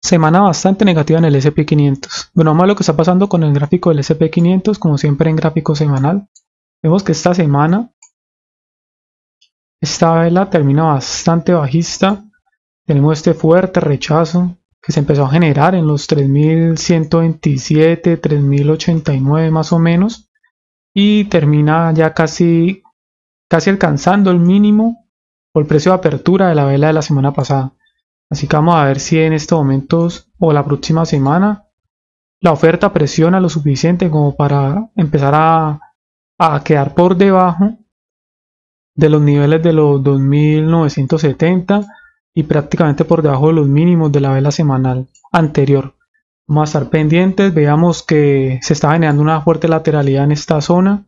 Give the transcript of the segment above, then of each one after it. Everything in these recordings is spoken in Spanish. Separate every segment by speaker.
Speaker 1: Semana bastante negativa en el SP500. Bueno, vamos a lo que está pasando con el gráfico del SP500, como siempre en gráfico semanal. Vemos que esta semana, esta vela termina bastante bajista. Tenemos este fuerte rechazo que se empezó a generar en los 3127, 3089 más o menos. Y termina ya casi casi alcanzando el mínimo por el precio de apertura de la vela de la semana pasada. Así que vamos a ver si en estos momentos o la próxima semana la oferta presiona lo suficiente como para empezar a, a quedar por debajo de los niveles de los 2970 y prácticamente por debajo de los mínimos de la vela semanal anterior. Vamos a estar pendientes, veamos que se está generando una fuerte lateralidad en esta zona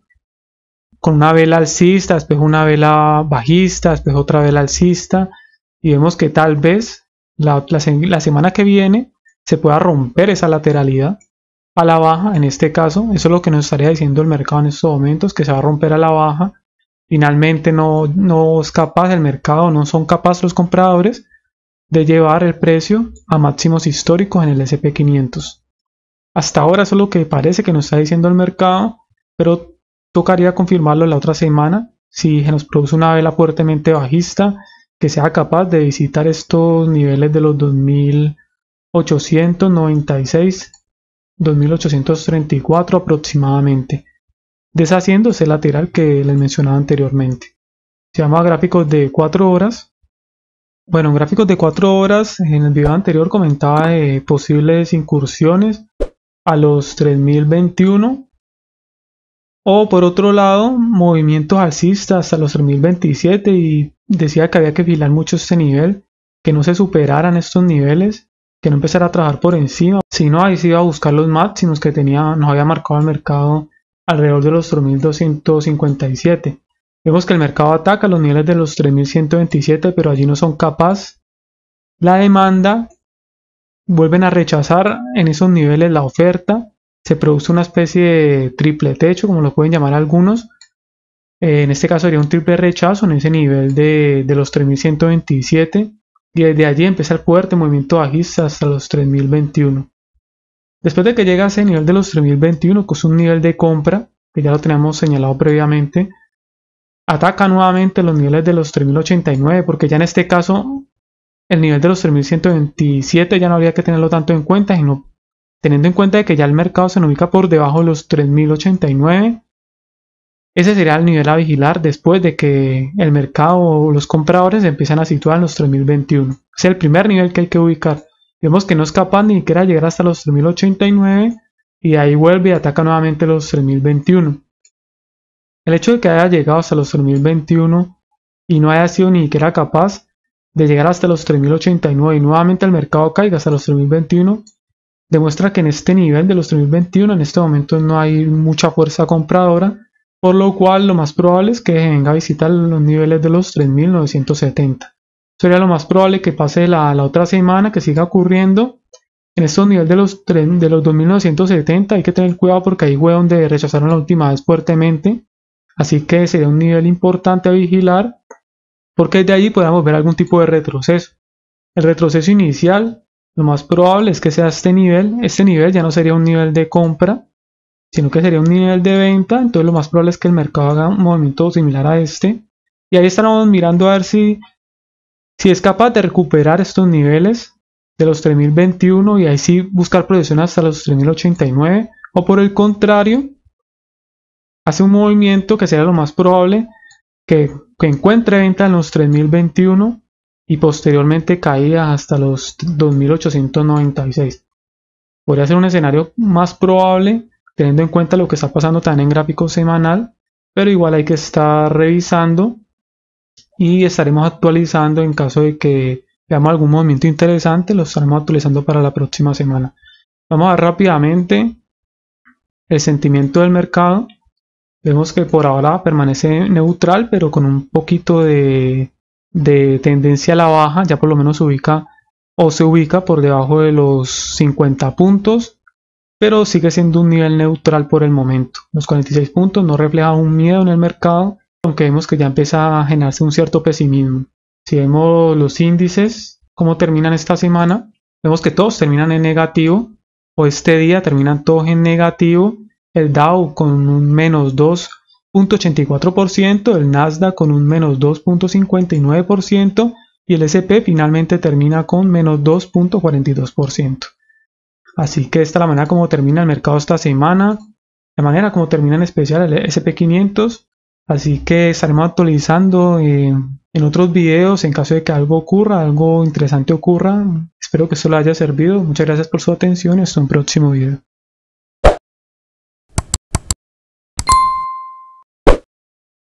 Speaker 1: una vela alcista, después una vela bajista, después otra vela alcista, y vemos que tal vez la, semana que viene se pueda romper esa lateralidad a la baja, en este caso, eso es lo que nos estaría diciendo el mercado en estos momentos, que se va a romper a la baja, finalmente no, no es capaz el mercado, no son capaces los compradores de llevar el precio a máximos históricos en el SP500. Hasta ahora eso es lo que parece que nos está diciendo el mercado, pero Tocaría confirmarlo la otra semana si se nos produce una vela fuertemente bajista que sea capaz de visitar estos niveles de los 2896, 2834 aproximadamente, deshaciéndose el lateral que les mencionaba anteriormente. Se llama gráficos de 4 horas. Bueno, en gráficos de 4 horas, en el video anterior comentaba posibles incursiones a los 3021 o por otro lado, movimientos alcistas hasta los 3027 y decía que había que vigilar mucho este nivel, que no se superaran estos niveles, que no empezara a trabajar por encima, sino ahí se iba a buscar los máximos que tenía, nos había marcado el mercado alrededor de los 3257. Vemos que el mercado ataca los niveles de los 3127, pero allí no son capaz. La demanda vuelven a rechazar en esos niveles la oferta se produce una especie de triple techo, como lo pueden llamar algunos. Eh, en este caso sería un triple rechazo en ese nivel de, los 3127 y desde allí empieza el fuerte movimiento bajista hasta los 3021. Después de que llega a ese nivel de los 3021, que es un nivel de compra, que ya lo teníamos señalado previamente, ataca nuevamente los niveles de los 3089, porque ya en este caso el nivel de los 3127 ya no habría que tenerlo tanto en cuenta, sino teniendo en cuenta que ya el mercado se ubica por debajo de los 3.089, ese sería el nivel a vigilar después de que el mercado o los compradores empiezan a situar en los 3021. Es el primer nivel que hay que ubicar. Vemos que no es capaz ni siquiera llegar hasta los 3089 y ahí vuelve y ataca nuevamente los 3021. El hecho de que haya llegado hasta los 3021 y no haya sido ni siquiera capaz de llegar hasta los 3089 y nuevamente el mercado caiga hasta los 3021 demuestra que en este nivel de los 3021 en este momento no hay mucha fuerza compradora, por lo cual lo más probable es que venga a visitar los niveles de los 3970. Sería lo más probable que pase la, otra semana, que siga ocurriendo. En estos niveles de los, de los 2970 hay que tener cuidado porque ahí fue donde rechazaron la última vez fuertemente. Así que sería un nivel importante a vigilar porque de allí podamos ver algún tipo de retroceso. El retroceso inicial lo más probable es que sea este nivel. Este nivel ya no sería un nivel de compra, sino que sería un nivel de venta. Entonces lo más probable es que el mercado haga un movimiento similar a este. Y ahí estaremos mirando a ver si, si es capaz de recuperar estos niveles de los 3021 y ahí sí buscar proyección hasta los 3089. O por el contrario, hace un movimiento que sería lo más probable que, que encuentre venta en los 3021 y posteriormente caía hasta los 2896. Podría ser un escenario más probable teniendo en cuenta lo que está pasando también en gráfico semanal, pero igual hay que estar revisando y estaremos actualizando en caso de que veamos algún movimiento interesante, lo estaremos actualizando para la próxima semana. Vamos a ver rápidamente el sentimiento del mercado. Vemos que por ahora permanece neutral, pero con un poquito de de tendencia a la baja, ya por lo menos se ubica o se ubica por debajo de los 50 puntos, pero sigue siendo un nivel neutral por el momento. Los 46 puntos no reflejan un miedo en el mercado, aunque vemos que ya empieza a generarse un cierto pesimismo. Si vemos los índices, cómo terminan esta semana, vemos que todos terminan en negativo, o este día terminan todos en negativo, el Dow con un menos 2, 0.84%, el Nasdaq con un menos 2.59% y el SP finalmente termina con menos 2.42%. Así que esta es la manera como termina el mercado esta semana, la manera como termina en especial el SP500, así que estaremos actualizando eh, en otros videos en caso de que algo ocurra, algo interesante ocurra. Espero que esto les haya servido. Muchas gracias por su atención y hasta un próximo video.